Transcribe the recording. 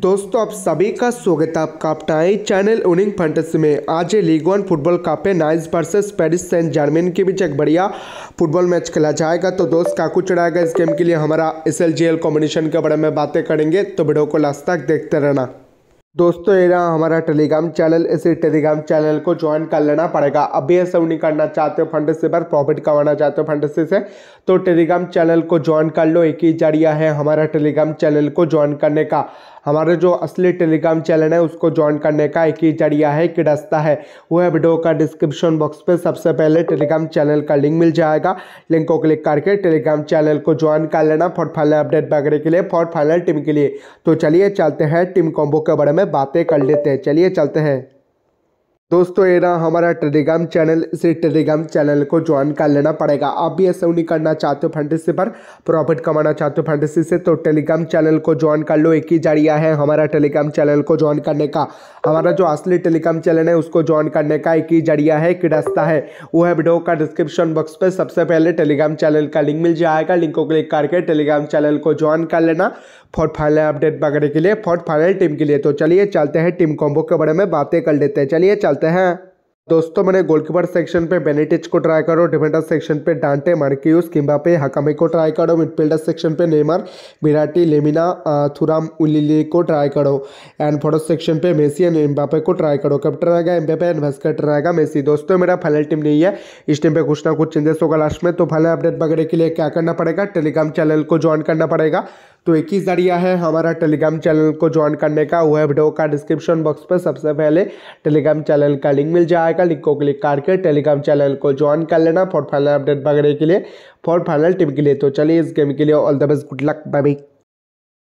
दोस्तों आप सभी का स्वागत है आपका अपटाई चैनल उनिंग फंटस में आज लीग वन फुटबॉल कप है Nice versus Paris Saint Germain के बीच एक बढ़िया फुटबॉल मैच खेला जाएगा तो दोस्त काकू चढ़ाएगा इस गेम के लिए हमारा S L G L combination के बारे में बातें करेंगे तो वीडियो को लास्ट तक देखते रहना दोस्तों ये रहा हमारा टेलीग्राम चैनल इसी टेलीग्राम चैनल को ज्वाइन कर लेना पड़ेगा अब भी ऐसा नहीं करना चाहते हो फंड से पर प्रॉफिट कमाना चाहते हो फंड से तो टेलीग्राम चैनल को ज्वाइन कर लो एक ही जरिया है हमारा टेलीग्राम चैनल को ज्वाइन करने का हमारे जो असली टेलीग्राम चैनल है उसको ज्वाइन करने का एक ही जरिया है कि रास्ता है वह वीडियो का डिस्क्रिप्शन बॉक्स पे सबसे पहले टेलीग्राम चैनल का लिंक मिल जाएगा लिंक को क्लिक करके टेलीग्राम चैनल को ज्वाइन कर लेना फॉर फाइनल अपडेट वगैरह के लिए फॉर फाइनल टीम के लिए तो चलिए चलते हैं टीम कॉम्बो के बारे में बातें कर लेते हैं चलिए चलते हैं दोस्तों ये ना हमारा टेलीग्राम चैनल इसी टेलीग्राम चैनल को ज्वाइन कर लेना पड़ेगा आप भी ऐसा नहीं करना चाहते हो फंडेसी पर प्रॉफिट कमाना चाहते हो फंडेसी से तो टेलीग्राम चैनल को ज्वाइन कर लो एक ही जरिया है हमारा टेलीग्राम चैनल को ज्वाइन करने का हमारा जो असली टेलीग्राम चैनल है उसको ज्वाइन करने का एक ही जरिया है एक रास्ता है वो है वीडियो का डिस्क्रिप्शन बॉक्स पर सबसे पहले टेलीग्राम चैनल का लिंक मिल जाएगा लिंक को क्लिक करके टेलीग्राम चैनल को ज्वाइन कर लेना फोर्थ फाइनल अपडेट वगैरह के लिए फोर्थ फाइनल टीम के लिए तो चलिए चलते हैं टीम कॉम्बो के बारे में बातें कर लेते हैं चलिए चलते जाते हैं दोस्तों मैंने गोलकीपर सेक्शन पे बेनिटिच को ट्राई करो डिफेंडर सेक्शन पे डांटे मार्क्यूस पे हकामे को ट्राई करो मिडफील्डर सेक्शन पे नेमर विराटी लेमिना थुराम उलिले को ट्राई करो एंड फोटो सेक्शन पे मेसी एंड एम्बापे को ट्राई करो कैप्टन रहेगा एम्बापे एंड वाइस कैप्टन रहेगा मेसी दोस्तों मेरा फाइनल टीम नहीं है इस टीम पर कुछ ना कुछ चेंजेस होगा लास्ट में तो फाइनल अपडेट वगैरह के लिए क्या करना पड़ेगा टेलीग्राम चैनल को ज्वाइन करना पड़ेगा तो एक ही ज़रिया है हमारा टेलीग्राम चैनल को ज्वाइन करने का वह वीडियो का डिस्क्रिप्शन बॉक्स पर सबसे पहले टेलीग्राम चैनल का लिंक मिल जाएगा लिंक को क्लिक करके टेलीग्राम चैनल को ज्वाइन कर लेना फॉर फाइनल अपडेट वगैरह के लिए फॉर फाइनल टीम के लिए तो चलिए इस गेम के लिए all the best good luck by